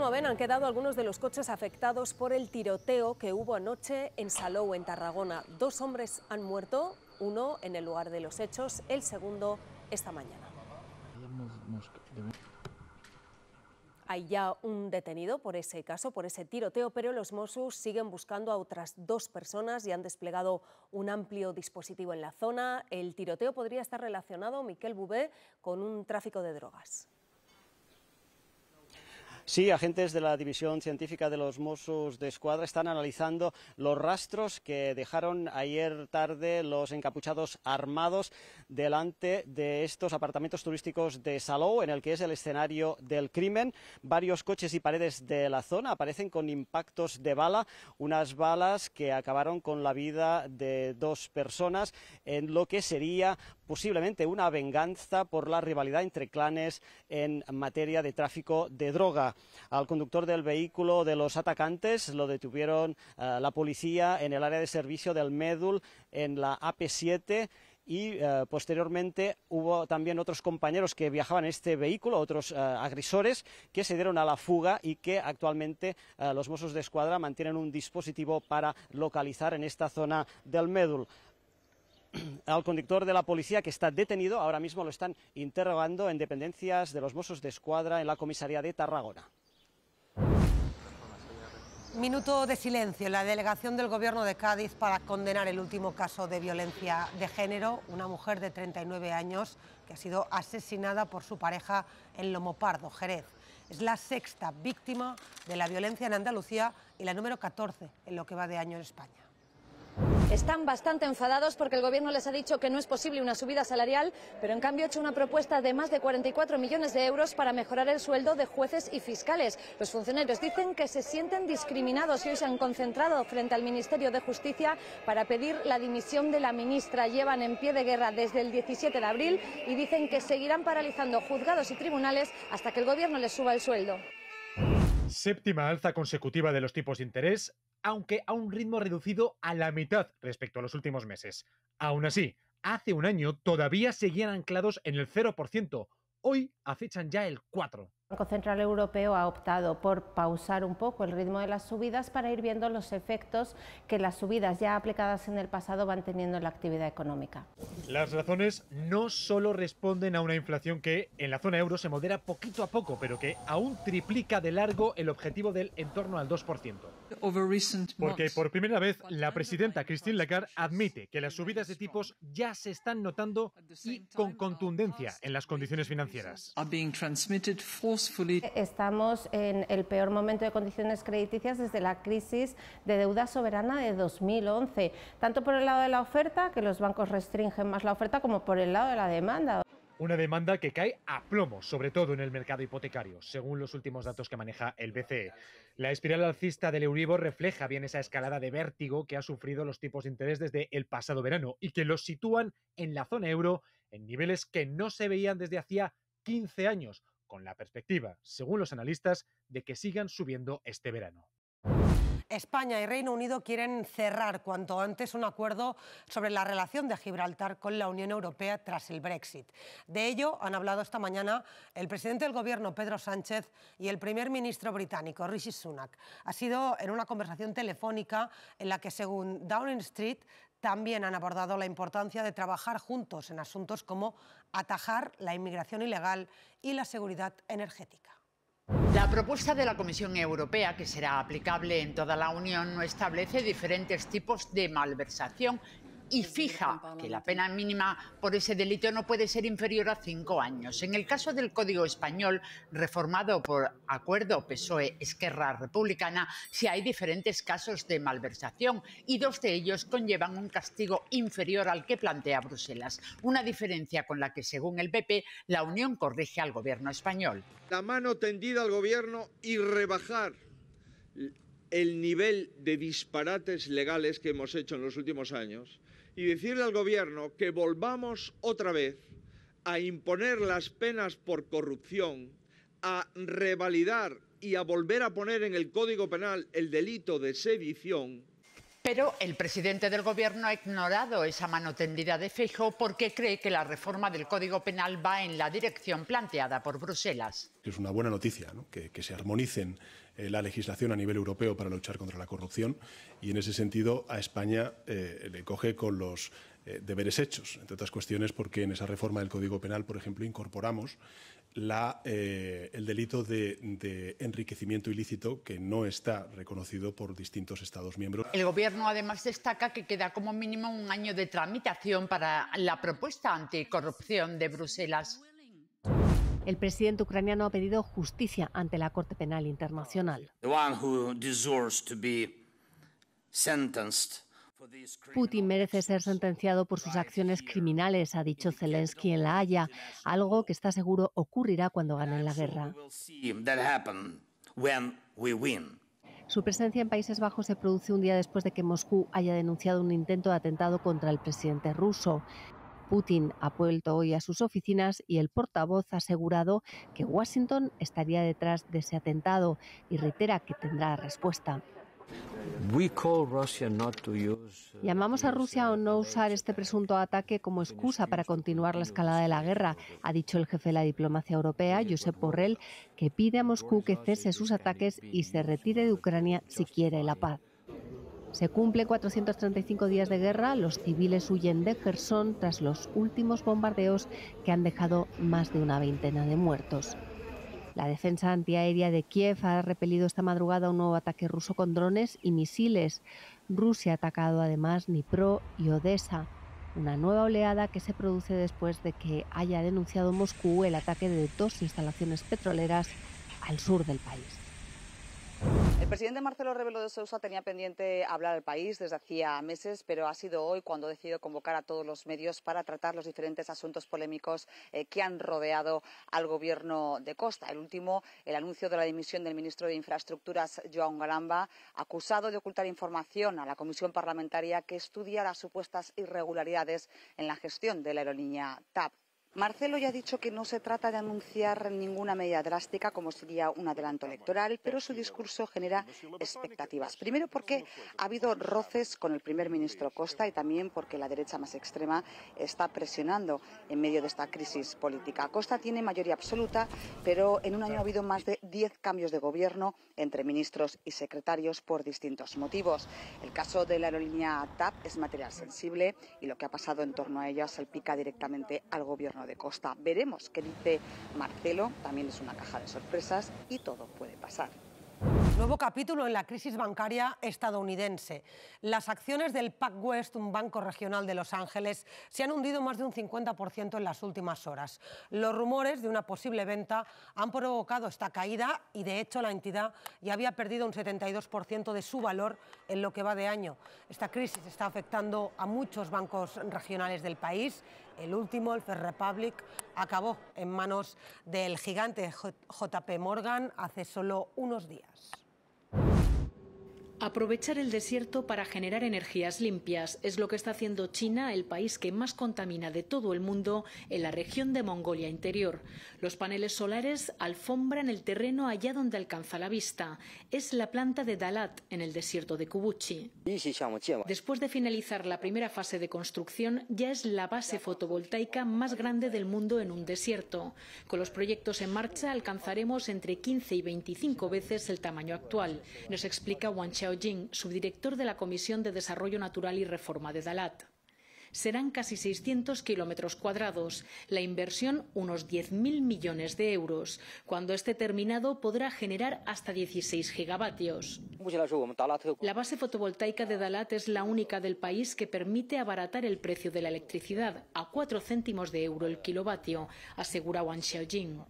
como ven, han quedado algunos de los coches afectados por el tiroteo que hubo anoche en Salou, en Tarragona. Dos hombres han muerto, uno en el lugar de los hechos, el segundo esta mañana. Hay ya un detenido por ese caso, por ese tiroteo, pero los Mossos siguen buscando a otras dos personas y han desplegado un amplio dispositivo en la zona. El tiroteo podría estar relacionado, Miquel Bubé, con un tráfico de drogas. Sí, agentes de la División Científica de los Mossos de Escuadra están analizando los rastros que dejaron ayer tarde los encapuchados armados delante de estos apartamentos turísticos de Salou, en el que es el escenario del crimen. Varios coches y paredes de la zona aparecen con impactos de bala, unas balas que acabaron con la vida de dos personas en lo que sería posiblemente una venganza por la rivalidad entre clanes en materia de tráfico de droga. Al conductor del vehículo de los atacantes lo detuvieron eh, la policía en el área de servicio del Médul en la AP7 y eh, posteriormente hubo también otros compañeros que viajaban en este vehículo, otros eh, agresores que se dieron a la fuga y que actualmente los Mossos de Escuadra mantienen un dispositivo para localizar en esta zona del Médul. al conductor de la policía que está detenido. Ahora mismo lo están interrogando en dependencias de los Mossos de Escuadra en la comisaría de Tarragona. Minuto de silencio la delegación del Gobierno de Cádiz para condenar el último caso de violencia de género, una mujer de 39 años que ha sido asesinada por su pareja en Lomopardo, Jerez. Es la sexta víctima de la violencia en Andalucía y la número 14 en lo que va de año en España están bastante enfadados porque el gobierno les ha dicho que no es posible una subida salarial, pero en cambio ha hecho una propuesta de más de 44 millones de euros para mejorar el sueldo de jueces y fiscales. Los funcionarios dicen que se sienten discriminados y hoy se han concentrado frente al Ministerio de Justicia para pedir la dimisión de la ministra. Llevan en pie de guerra desde el 17 de abril y dicen que seguirán paralizando juzgados y tribunales hasta que el gobierno les suba el sueldo. Séptima alza consecutiva de los tipos de interés, aunque a un ritmo reducido a la mitad respecto a los últimos meses. Aún así, hace un año todavía seguían anclados en el 0%, hoy acechan ya el 4%. El Banco Central Europeo ha optado por pausar un poco el ritmo de las subidas para ir viendo los efectos que las subidas ya aplicadas en el pasado van teniendo en la actividad económica. Las razones no solo responden a una inflación que en la zona euro se modera poquito a poco, pero que aún triplica de largo el objetivo del entorno al 2%. Porque por primera vez la presidenta Christine Lagarde admite que las subidas de tipos ya se están notando y con contundencia en las condiciones financieras. Estamos en el peor momento de condiciones crediticias desde la crisis de deuda soberana de 2011, tanto por el lado de la oferta, que los bancos restringen más la oferta, como por el lado de la demanda. Una demanda que cae a plomo, sobre todo en el mercado hipotecario, según los últimos datos que maneja el BCE. La espiral alcista del Euribor refleja bien esa escalada de vértigo que ha sufrido los tipos de interés desde el pasado verano y que los sitúan en la zona euro en niveles que no se veían desde hacía 15 años, con la perspectiva, según los analistas, de que sigan subiendo este verano. España y Reino Unido quieren cerrar cuanto antes un acuerdo sobre la relación de Gibraltar con la Unión Europea tras el Brexit. De ello han hablado esta mañana el presidente del Gobierno, Pedro Sánchez, y el primer ministro británico, Rishi Sunak. Ha sido en una conversación telefónica en la que, según Downing Street, también han abordado la importancia de trabajar juntos en asuntos como atajar la inmigración ilegal y la seguridad energética. La propuesta de la Comisión Europea, que será aplicable en toda la Unión, no establece diferentes tipos de malversación y fija que la pena mínima por ese delito no puede ser inferior a cinco años. En el caso del Código Español, reformado por acuerdo PSOE-Esquerra Republicana, sí hay diferentes casos de malversación y dos de ellos conllevan un castigo inferior al que plantea Bruselas, una diferencia con la que, según el PP, la Unión corrige al gobierno español. La mano tendida al gobierno y rebajar el nivel de disparates legales que hemos hecho en los últimos años y decirle al gobierno que volvamos otra vez a imponer las penas por corrupción, a revalidar y a volver a poner en el Código Penal el delito de sedición, pero el presidente del Gobierno ha ignorado esa mano tendida de Feijóo porque cree que la reforma del Código Penal va en la dirección planteada por Bruselas. Es una buena noticia que, se armonicen eh, la legislación a nivel europeo para luchar contra la corrupción y en ese sentido a España eh, le coge con los eh, deberes hechos, entre otras cuestiones porque en esa reforma del Código Penal, por ejemplo, incorporamos eh, el delito de, enriquecimiento ilícito que no está reconocido por distintos Estados miembros. El Gobierno además destaca que queda como mínimo un año de tramitación para la propuesta anticorrupción de Bruselas. El presidente ucraniano ha pedido justicia ante la Corte Penal Internacional. Putin merece ser sentenciado por sus acciones criminales, ha dicho Zelensky en La Haya, algo que está seguro ocurrirá cuando ganen la guerra. Su presencia en Países Bajos se produce un día después de que Moscú haya denunciado un intento de atentado contra el presidente ruso. Putin ha vuelto hoy a sus oficinas y el portavoz ha asegurado que Washington estaría detrás de ese atentado y reitera que tendrá respuesta. Uh, Llamamos a Rusia a no usar este presunto ataque como excusa para continuar la escalada de la guerra, ha dicho el jefe de la diplomacia europea, Josep Borrell, que pide a Moscú que cese sus ataques y se retire de Ucrania si quiere la paz. Se cumplen 435 días de guerra, los civiles huyen de Gerson tras los últimos bombardeos que han dejado más de una veintena de muertos. La defensa antiaérea de Kiev ha repelido esta madrugada un nuevo ataque ruso con drones y misiles. Rusia ha atacado además Dnipro y Odessa. Una nueva oleada que se produce después de que haya denunciado Moscú el ataque de dos instalaciones petroleras al sur del país. El presidente Marcelo Rebelo de Sousa tenía pendiente hablar al país desde hacía meses, pero ha sido hoy cuando ha decidido convocar a todos los medios para tratar los diferentes asuntos polémicos eh, que han rodeado al gobierno de Costa. El último, el anuncio de la dimisión del ministro de Infraestructuras, João Galamba, acusado de ocultar información a la comisión parlamentaria que estudia las supuestas irregularidades en la gestión de la aerolínea TAP. Marcelo ya ha dicho que no se trata de anunciar ninguna medida drástica como sería un adelanto electoral, pero su discurso genera expectativas. Primero porque ha habido roces con el primer ministro Costa y también porque la derecha más extrema está presionando en medio de esta crisis política. Costa tiene mayoría absoluta, pero en un año ha habido más de 10 cambios de gobierno entre ministros y secretarios por distintos motivos. El caso de la aerolínea TAP es material sensible y lo que ha pasado en torno a ella salpica directamente al gobierno de Costa. Veremos qué dice Marcelo, también es una caja de sorpresas y todo puede pasar. Nuevo capítulo en la crisis bancaria estadounidense. Las acciones del PacWest, un banco regional de Los Ángeles, se han hundido más de un 50% en las últimas horas. Los rumores de una posible venta han provocado esta caída y, de hecho, la entidad ya había perdido un 72% de su valor en lo que va de año. Esta crisis está afectando a muchos bancos regionales del país el último, el Republic, acabó en manos del gigante JP Morgan hace solo unos días. Aprovechar el desierto para generar energías limpias es lo que está haciendo China, el país que más contamina de todo el mundo, en la región de Mongolia Interior. Los paneles solares alfombran el terreno allá donde alcanza la vista. Es la planta de Dalat, en el desierto de Kubuchi. Después de finalizar la primera fase de construcción, ya es la base fotovoltaica más grande del mundo en un desierto. Con los proyectos en marcha alcanzaremos entre 15 y 25 veces el tamaño actual, nos explica Wang Xiao Xiaojin, subdirector de la Comisión de Desarrollo Natural y Reforma de Dalat. Serán casi 600 kilómetros cuadrados, la inversión unos 10.000 millones de euros. Cuando esté terminado podrá generar hasta 16 gigavatios. La base fotovoltaica de Dalat es la única del país que permite abaratar el precio de la electricidad a 4 céntimos de euro el kilovatio, asegura Wang Xiaojin.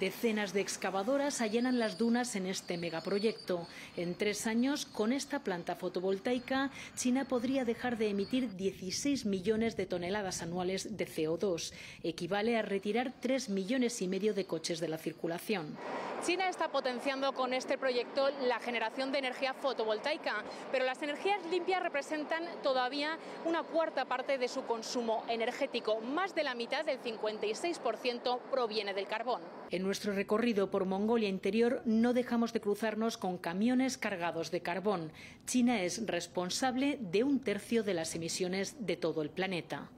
Decenas de excavadoras allenan las dunas en este megaproyecto. En tres años, con esta planta fotovoltaica, China podría dejar de emitir 16 millones de toneladas anuales de CO2. Equivale a retirar 3 millones y medio de coches de la circulación. China está potenciando con este proyecto la generación de energía fotovoltaica, pero las energías limpias representan todavía una cuarta parte de su consumo energético. Más de la mitad, del 56%, proviene del carbón. En nuestro recorrido por Mongolia interior no dejamos de cruzarnos con camiones cargados de carbón. China es responsable de un tercio de las emisiones de todo el planeta.